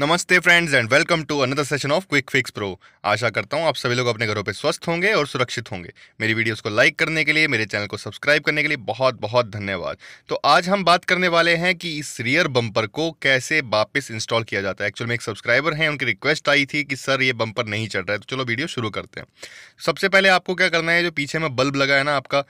नमस्ते friends and welcome to another session of quick fix pro आशा करता हूँ आप सभी लोग अपने घरों पे स्वस्थ होंगे और सुरक्षित होंगे मेरी वीडियोस को लाइक करने के लिए मेरे चैनल को सब्सक्राइब करने के लिए बहुत बहुत धन्यवाद तो आज हम बात करने वाले हैं कि इस रियर बम्पर को कैसे वापस इंस्टॉल किया जाता है एक्चुअल में एक सब्सक्राइबर हैं उनकी रिक्वेस्ट आई थी कि सर ये बम्पर नहीं चढ़ रहा है तो चलो वीडियो शुरू करते हैं सबसे पहले आपको क्या करना है जो पीछे में बल्ब लगा है ना आपका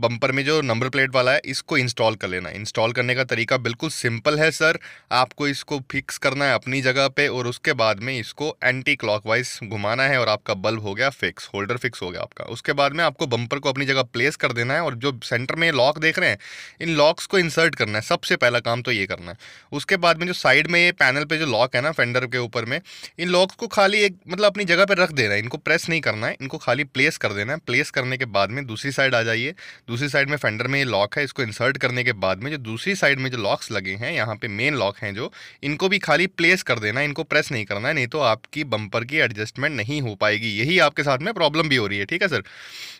बम्पर में जो नंबर प्लेट वाला है इसको इंस्टॉल कर लेना इंस्टॉल करने का तरीका बिल्कुल सिंपल है सर आपको इसको फिक्स करना है अपनी जगह पे और उसके बाद में इसको एंटी क्लॉकवाइज घुमाना है और आपका बल्ब हो गया फिक्स होल्डर फिक्स हो गया आपका उसके बाद में आपको बम्पर को अपनी जगह प्लेस कर देना है और जो सेंटर में लॉक देख रहे हैं इन लॉक्स को इंसर्ट करना है सबसे पहला काम तो ये करना है उसके बाद में जो साइड में ये पैनल पर जो लॉक है ना फेंडर के ऊपर में इन लॉक्स को खाली एक मतलब अपनी जगह पर रख देना है इनको प्रेस नहीं करना है इनको खाली प्लेस कर देना है प्लेस करने के बाद में दूसरी साइड आ जाइए दूसरी साइड में फेंडर में ये लॉक है इसको इंसर्ट करने के बाद में जो दूसरी साइड में जो लॉक्स लगे हैं यहाँ पे मेन लॉक हैं जो इनको भी खाली प्लेस कर देना इनको प्रेस नहीं करना है नहीं तो आपकी बम्पर की एडजस्टमेंट नहीं हो पाएगी यही आपके साथ में प्रॉब्लम भी हो रही है ठीक है सर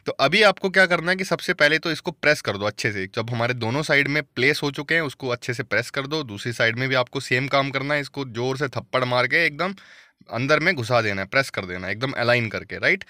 तो अभी आपको क्या करना है कि सबसे पहले तो इसको प्रेस कर दो अच्छे से जब हमारे दोनों साइड में प्लेस हो चुके हैं उसको अच्छे से प्रेस कर दो दूसरी साइड में भी आपको सेम काम करना है इसको जोर से थप्पड़ मार के एकदम अंदर में घुसा देना है प्रेस कर देना है एकदम अलाइन करके राइट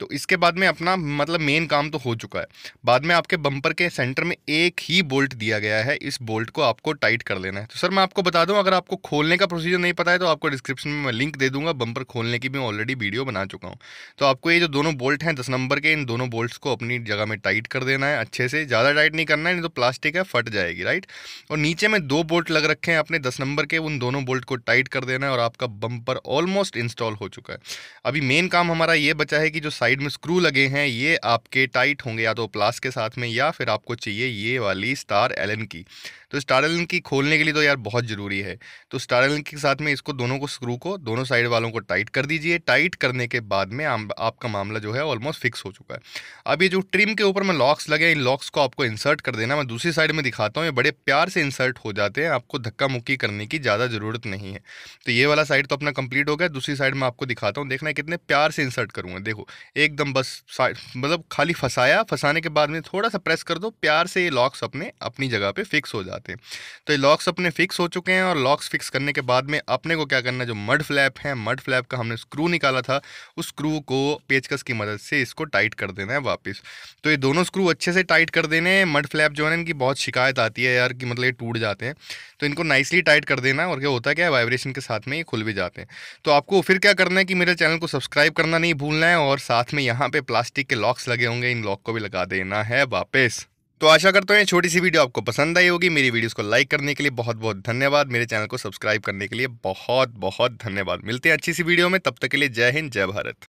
तो इसके बाद में अपना मतलब मेन काम तो हो चुका है बाद में आपके बम्पर के सेंटर में एक ही बोल्ट दिया गया है इस बोल्ट को आपको टाइट कर लेना है तो सर मैं आपको बता दूँ अगर आपको खोलने का प्रोसीजर नहीं पता है तो आपको डिस्क्रिप्शन में मैं लिंक दे दूँगा बम्पर खोलने की भी ऑलरेडी वीडियो बना चुका हूँ तो आपको ये जो दोनों बोल्ट हैं दस नंबर के इन दोनों बोल्ट को अपनी जगह में टाइट कर देना है अच्छे से ज़्यादा टाइट नहीं करना है नहीं तो प्लास्टिक है फट जाएगी राइट और नीचे में दो बोल्ट लग रखे हैं अपने दस नंबर के उन दोनों बोल्ट को टाइट कर देना है और आपका बम्पर ऑलमोस्ट ऑलमोस्ट इंस्टॉल हो चुका है अभी मेन काम हमारा ये बचा है कि जो साइड में स्क्रू लगे हैं ये आपके टाइट होंगे या तो प्लास के साथ में या फिर आपको चाहिए ये वाली स्टार एलन की तो स्टार एलन की खोलने के लिए तो यार बहुत ज़रूरी है तो स्टार एलन के साथ में इसको दोनों को स्क्रू को दोनों साइड वालों को टाइट कर दीजिए टाइट करने के बाद में आप, आपका मामला जो है ऑलमोस्ट फिक्स हो चुका है अब ये जो ट्रिम के ऊपर में लॉक्स लगे इन लॉक्स को आपको इंसर्ट कर देना मैं दूसरी साइड में दिखाता हूँ ये बड़े प्यार से इंसर्ट हो जाते हैं आपको धक्का मुक्की करने की ज़्यादा ज़रूरत नहीं है तो ये वाला साइड तो अपना कंप्लीट हो गया दूसरी साइड में आपको दिखाता हूँ देखना है कितने प्यार से इंसर्ट करूँगा देखो एकदम बस मतलब खाली फंसाया फंसाने के बाद में थोड़ा सा प्रेस कर दो प्यार से ये लॉक्स अपने अपनी जगह पे फिक्स हो जाते हैं तो ये लॉक्स अपने फिक्स हो चुके हैं और लॉक्स फिक्स करने के बाद में अपने को क्या करना है जो मड फ्लैप है मड फ्लैप का हमने स्क्रू निकाला था उस स्क्रू को पेचकस की मदद से इसको टाइट कर देना है वापस तो ये दोनों स्क्रू अच्छे से टाइट कर देने हैं मड फ्लैप जो है ना इनकी बहुत शिकायत आती है यार कि मतलब ये टूट जाते हैं तो इनको नाइसली टाइट कर देना और क्या होता है क्या वाइब्रेशन के साथ में ये खुल भी जाते हैं तो आपको फिर क्या करना है कि मेरे चैनल को सब्सक्राइब करना नहीं भूलना है और साथ में यहाँ पे प्लास्टिक के लॉक्स लगे होंगे इन लॉक को भी लगा देना है वापस तो आशा करता हूँ ये छोटी सी वीडियो आपको पसंद आई होगी मेरी वीडियोस को लाइक करने के लिए बहुत बहुत धन्यवाद मेरे चैनल को सब्सक्राइब करने के लिए बहुत बहुत धन्यवाद मिलते हैं अच्छी सी वीडियो में तब तक के लिए जय हिंद जय भारत